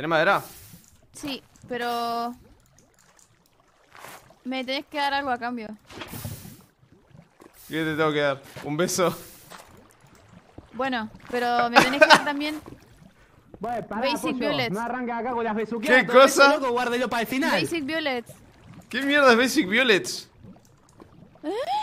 ¿Tenés madera? Sí, pero... Me tenés que dar algo a cambio. ¿Qué te tengo que dar? ¿Un beso? Bueno, pero me tenés que dar también... Basic Violets. ¿Qué cosa? Basic Violets. ¿Qué mierda es Basic Violets? ¿Eh?